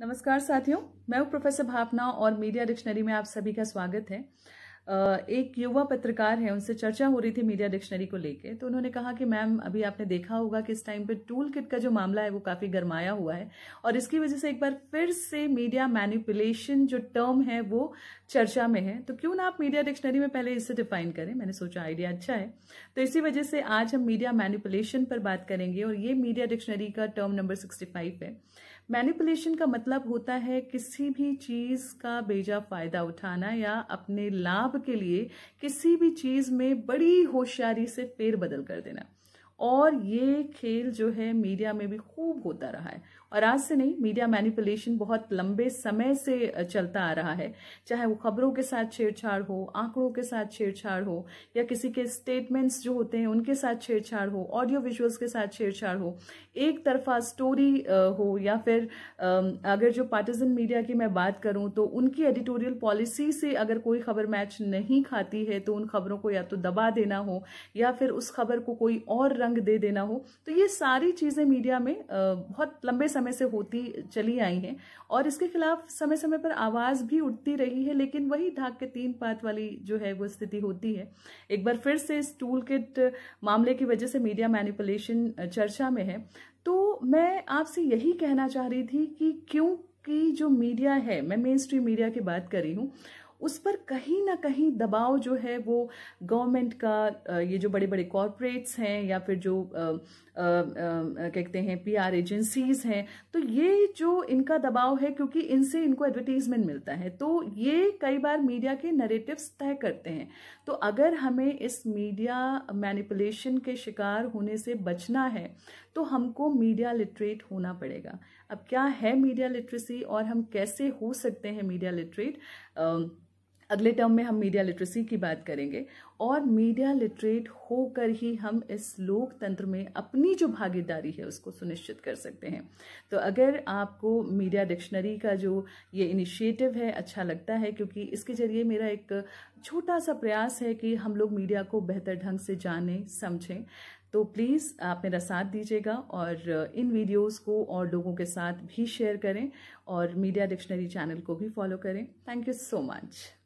नमस्कार साथियों मैं हूँ प्रोफेसर भावना और मीडिया डिक्शनरी में आप सभी का स्वागत है एक युवा पत्रकार है उनसे चर्चा हो रही थी मीडिया डिक्शनरी को लेके तो उन्होंने कहा कि मैम अभी आपने देखा होगा कि इस टाइम पे टूल किट का जो मामला है वो काफ़ी गरमाया हुआ है और इसकी वजह से एक बार फिर से मीडिया मैनिपुलेशन जो टर्म है वो चर्चा में है तो क्यों ना आप मीडिया डिक्शनरी में पहले इसे डिफाइन करें मैंने सोचा आइडिया अच्छा है तो इसी वजह से आज हम मीडिया मैनिपुलेशन पर बात करेंगे और ये मीडिया डिक्शनरी का टर्म नंबर सिक्सटी है मैनिपुलेशन का मतलब होता है किसी भी चीज़ का बेजा फायदा उठाना या अपने लाभ के लिए किसी भी चीज़ में बड़ी होशियारी से फेरबदल कर देना और ये खेल जो है मीडिया में भी खूब होता रहा है और आज से नहीं मीडिया मैनिपुलेशन बहुत लंबे समय से चलता आ रहा है चाहे वो खबरों के साथ छेड़छाड़ हो आंकड़ों के साथ छेड़छाड़ हो या किसी के स्टेटमेंट्स जो होते हैं उनके साथ छेड़छाड़ हो ऑडियो विजुअल्स के साथ छेड़छाड़ हो एक तरफा स्टोरी हो या फिर अगर जो पार्टिजन मीडिया की मैं बात करूं तो उनकी एडिटोरियल पॉलिसी से अगर कोई खबर मैच नहीं खाती है तो उन खबरों को या तो दबा देना हो या फिर उस खबर को कोई और रंग दे देना हो तो ये सारी चीज़ें मीडिया में बहुत लंबे समय से होती चली आई हैं और इसके खिलाफ समय समय पर आवाज़ भी उठती रही है लेकिन वही ढाक के तीन पात वाली जो है वो स्थिति होती है एक बार फिर से इस टूल किट मामले की वजह से मीडिया मैनिपुलेशन चर्चा में है तो मैं आपसे यही कहना चाह रही थी कि क्योंकि जो मीडिया है मैं मेन स्ट्रीम मीडिया की बात कर रही हूँ उस पर कहीं ना कहीं दबाव जो है वो गवर्नमेंट का ये जो बड़े बड़े कॉरपोरेट्स हैं या फिर जो क्या कहते हैं पीआर एजेंसीज हैं तो ये जो इनका दबाव है क्योंकि इनसे इनको एडवर्टीजमेंट मिलता है तो ये कई बार मीडिया के नरेटिव्स तय करते हैं तो अगर हमें इस मीडिया मैनिपुलेशन के शिकार होने से बचना है तो हमको मीडिया लिटरेट होना पड़ेगा अब क्या है मीडिया लिटरेसी और हम कैसे हो सकते हैं मीडिया लिटरेट अगले टर्म में हम मीडिया लिटरेसी की बात करेंगे और मीडिया लिटरेट होकर ही हम इस लोकतंत्र में अपनी जो भागीदारी है उसको सुनिश्चित कर सकते हैं तो अगर आपको मीडिया डिक्शनरी का जो ये इनिशिएटिव है अच्छा लगता है क्योंकि इसके जरिए मेरा एक छोटा सा प्रयास है कि हम लोग मीडिया को बेहतर ढंग से जानें समझें तो प्लीज़ आप मेरा साथ दीजिएगा और इन वीडियोस को और लोगों के साथ भी शेयर करें और मीडिया डिक्शनरी चैनल को भी फॉलो करें थैंक यू सो मच